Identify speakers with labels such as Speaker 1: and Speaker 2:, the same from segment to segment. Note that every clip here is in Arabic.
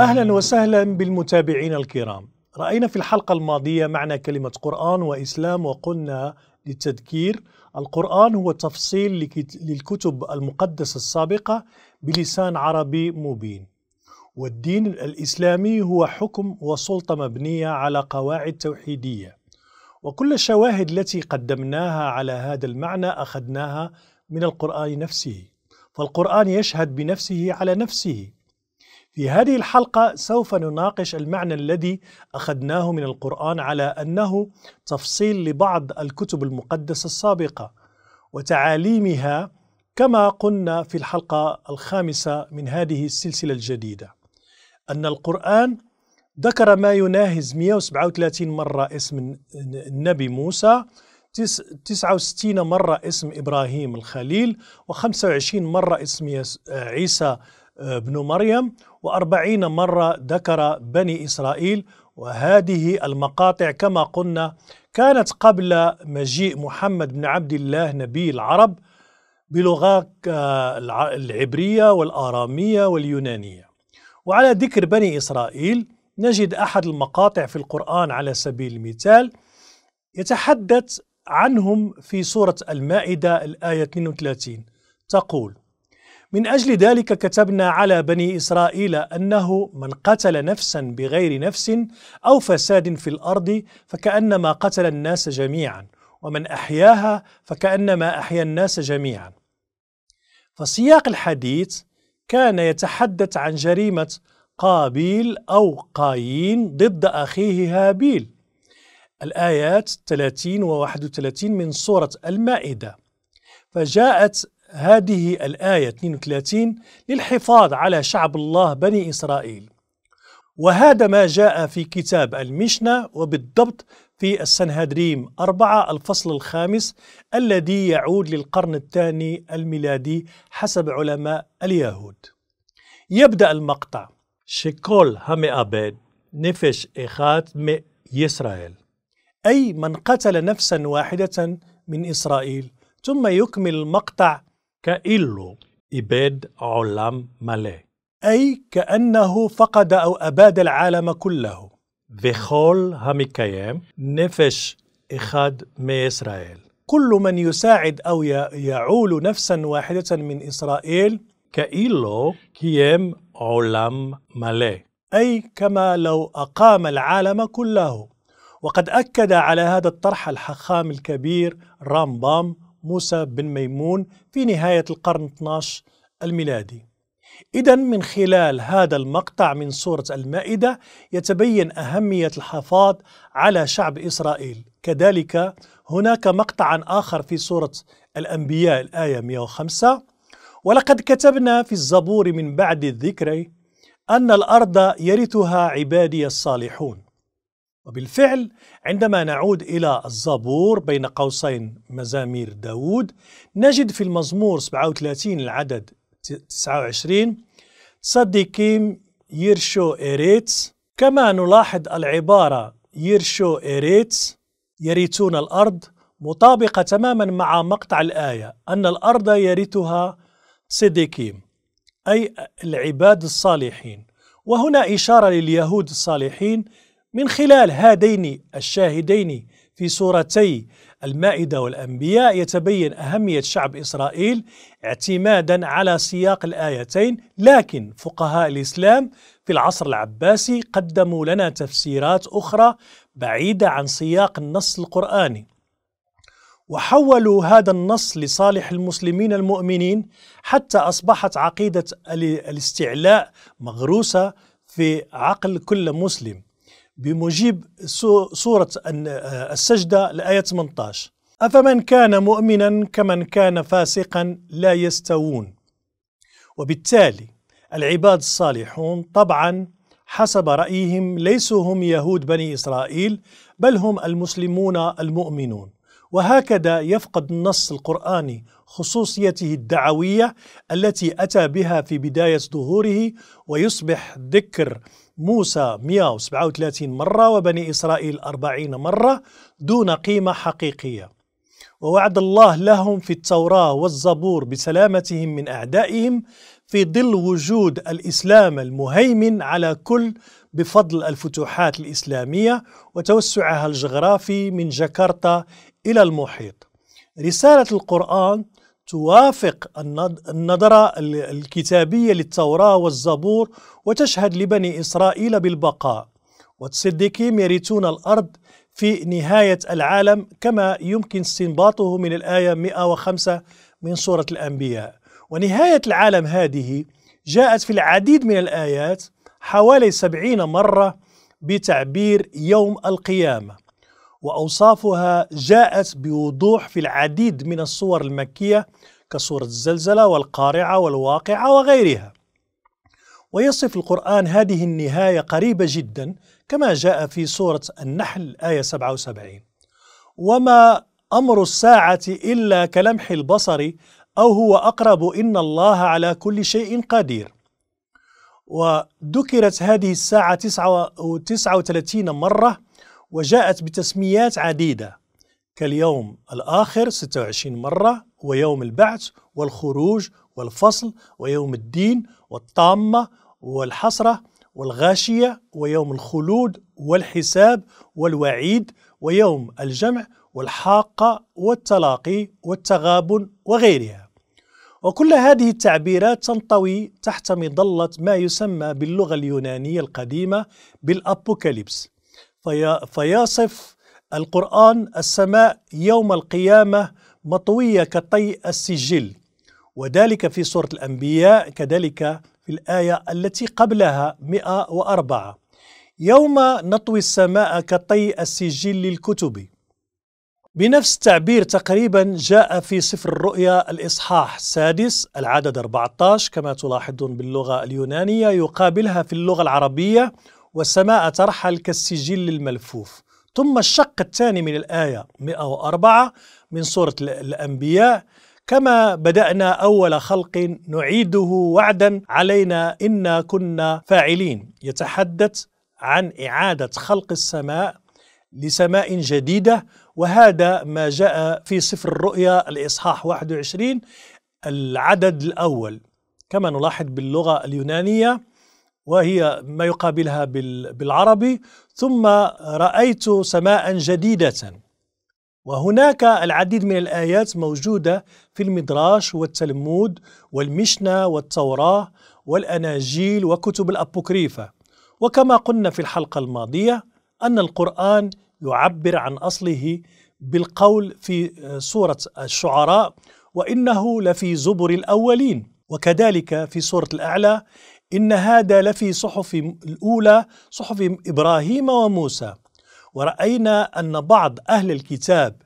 Speaker 1: أهلا وسهلا بالمتابعين الكرام رأينا في الحلقة الماضية معنى كلمة قرآن وإسلام وقلنا للتذكير القرآن هو تفصيل للكتب المقدسة السابقة بلسان عربي مبين والدين الإسلامي هو حكم وسلطة مبنية على قواعد توحيدية وكل الشواهد التي قدمناها على هذا المعنى أخذناها من القرآن نفسه فالقرآن يشهد بنفسه على نفسه في هذه الحلقة سوف نناقش المعنى الذي أخذناه من القرآن على أنه تفصيل لبعض الكتب المقدسة السابقة وتعاليمها كما قلنا في الحلقة الخامسة من هذه السلسلة الجديدة أن القرآن ذكر ما يناهز 137 مرة اسم النبي موسى 69 مرة اسم إبراهيم الخليل و25 مرة اسم عيسى بن مريم وأربعين مرة ذكر بني إسرائيل وهذه المقاطع كما قلنا كانت قبل مجيء محمد بن عبد الله نبي العرب بلغات آه، العبرية والآرامية واليونانية وعلى ذكر بني إسرائيل نجد أحد المقاطع في القرآن على سبيل المثال يتحدث عنهم في سورة المائدة الآية 32 تقول من أجل ذلك كتبنا على بني إسرائيل أنه من قتل نفسا بغير نفس أو فساد في الأرض فكأنما قتل الناس جميعا ومن أحياها فكأنما أحيا الناس جميعا فسياق الحديث كان يتحدث عن جريمة قابيل أو قايين ضد أخيه هابيل الآيات 30 و 31 من سورة المائدة فجاءت هذه الآية 32 للحفاظ على شعب الله بني إسرائيل وهذا ما جاء في كتاب المشنة وبالضبط في السنهدريم أربعة الفصل الخامس الذي يعود للقرن الثاني الميلادي حسب علماء اليهود يبدأ المقطع شكل همئابد نفش إخات مئ إسرائيل أي من قتل نفسا واحدة من إسرائيل ثم يكمل المقطع كإلو إباد علام ملي أي كأنه فقد أو أباد العالم كله هميكيام نفش إخاد من إسرائيل كل من يساعد أو يعول نفسا واحدة من إسرائيل كإلو كيم علام ملي أي كما لو أقام العالم كله وقد أكد على هذا الطرح الحخام الكبير رامبام موسى بن ميمون في نهاية القرن 12 الميلادي إذا من خلال هذا المقطع من سورة المائدة يتبين أهمية الحفاظ على شعب إسرائيل كذلك هناك مقطع آخر في سورة الأنبياء الآية 105 ولقد كتبنا في الزبور من بعد الذكر أن الأرض يرثها عبادي الصالحون وبالفعل عندما نعود إلى الزبور بين قوسين مزامير داود نجد في المزمور 37 العدد 29 صديقيم يرشو إريتس كما نلاحظ العبارة يرشو إريتس يرثون الأرض مطابقة تماما مع مقطع الآية أن الأرض يرثها صديقيم أي العباد الصالحين وهنا إشارة لليهود الصالحين من خلال هذين الشاهدين في سورتي المائدة والأنبياء يتبين أهمية شعب إسرائيل اعتمادا على سياق الآيتين لكن فقهاء الإسلام في العصر العباسي قدموا لنا تفسيرات أخرى بعيدة عن سياق النص القرآني وحولوا هذا النص لصالح المسلمين المؤمنين حتى أصبحت عقيدة الاستعلاء مغروسة في عقل كل مسلم بمجيب سورة آه، السجدة الآية 18 أفمن كان مؤمنا كمن كان فاسقا لا يستوون وبالتالي العباد الصالحون طبعا حسب رأيهم ليسوا هم يهود بني إسرائيل بل هم المسلمون المؤمنون وهكذا يفقد النص القرآني خصوصيته الدعوية التي أتى بها في بداية ظهوره ويصبح ذكر موسى 137 مرة وبني إسرائيل 40 مرة دون قيمة حقيقية ووعد الله لهم في التوراة والزبور بسلامتهم من أعدائهم في ظل وجود الإسلام المهيمن على كل بفضل الفتوحات الإسلامية وتوسعها الجغرافي من جاكرتا إلى المحيط رسالة القرآن توافق النظرة الكتابية للتوراة والزبور وتشهد لبني إسرائيل بالبقاء والصديقين يرثون الأرض في نهاية العالم كما يمكن استنباطه من الآية 105 من سورة الأنبياء ونهاية العالم هذه جاءت في العديد من الآيات حوالي سبعين مرة بتعبير يوم القيامة وأوصافها جاءت بوضوح في العديد من الصور المكية كصورة الزلزلة والقارعة والواقعة وغيرها ويصف القرآن هذه النهاية قريبة جدا كما جاء في سورة النحل آية 77 وما أمر الساعة إلا كلمح البصر أو هو أقرب إن الله على كل شيء قدير وذكرت هذه الساعة 39 مرة وجاءت بتسميات عديدة كاليوم الآخر 26 مرة ويوم البعث والخروج والفصل ويوم الدين والطامة والحسرة والغاشية ويوم الخلود والحساب والوعيد ويوم الجمع والحاقة والتلاقي والتغابن وغيرها وكل هذه التعبيرات تنطوي تحت مظلة ما يسمى باللغة اليونانية القديمة بالأبوكاليبس في فيصف القرآن السماء يوم القيامة مطوية كطي السجل وذلك في سورة الأنبياء كذلك في الآية التي قبلها 104 يوم نطوي السماء كطي السجل للكتب بنفس التعبير تقريبا جاء في سفر الرؤيا الإصحاح السادس العدد 14 كما تلاحظون باللغة اليونانية يقابلها في اللغة العربية والسماء ترحل كالسجل الملفوف ثم الشق الثاني من الآية 104 من سورة الأنبياء كما بدأنا أول خلق نعيده وعدا علينا إنا كنا فاعلين يتحدث عن إعادة خلق السماء لسماء جديدة وهذا ما جاء في سفر الرؤيا الإصحاح 21 العدد الأول كما نلاحظ باللغة اليونانية وهي ما يقابلها بالعربي ثم رأيت سماء جديدة وهناك العديد من الآيات موجودة في المدراش والتلمود والمشنة والتوراة والأناجيل وكتب الأبوكريفة وكما قلنا في الحلقة الماضية أن القرآن يعبر عن أصله بالقول في آه، سورة الشعراء وإنه لفي زبر الأولين وكذلك في سورة الأعلى إن هذا لفي صحف الأولى صحف إبراهيم وموسى ورأينا أن بعض أهل الكتاب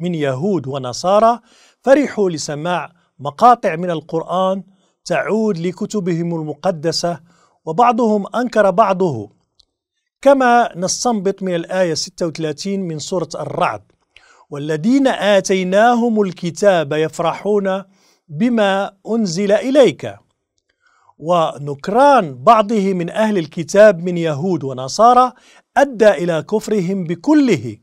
Speaker 1: من يهود ونصارى فرحوا لسماع مقاطع من القرآن تعود لكتبهم المقدسة وبعضهم أنكر بعضه كما نستنبط من الآية 36 من سورة الرعد والذين آتيناهم الكتاب يفرحون بما أنزل إليك ونكران بعضه من أهل الكتاب من يهود ونصارى أدى إلى كفرهم بكله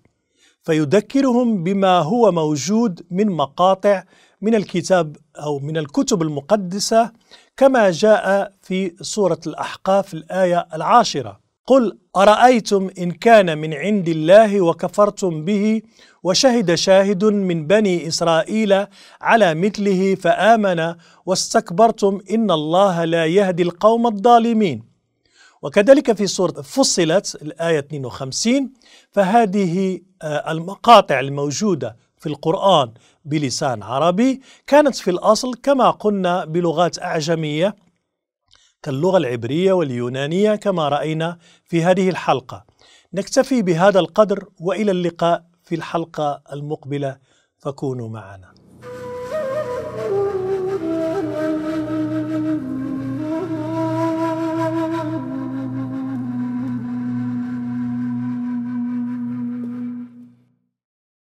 Speaker 1: فيذكرهم بما هو موجود من مقاطع من الكتاب أو من الكتب المقدسة كما جاء في سورة الأحقاف الآية العاشرة قل أرأيتم إن كان من عند الله وكفرتم به وشهد شاهد من بني إسرائيل على مثله فآمن واستكبرتم إن الله لا يهدي القوم الظالمين وكذلك في سورة فصلت الآية 52 فهذه آه، المقاطع الموجودة في القرآن بلسان عربي كانت في الأصل كما قلنا بلغات أعجمية كاللغة العبرية واليونانية كما رأينا في هذه الحلقة نكتفي بهذا القدر وإلى اللقاء في الحلقة المقبلة فكونوا معنا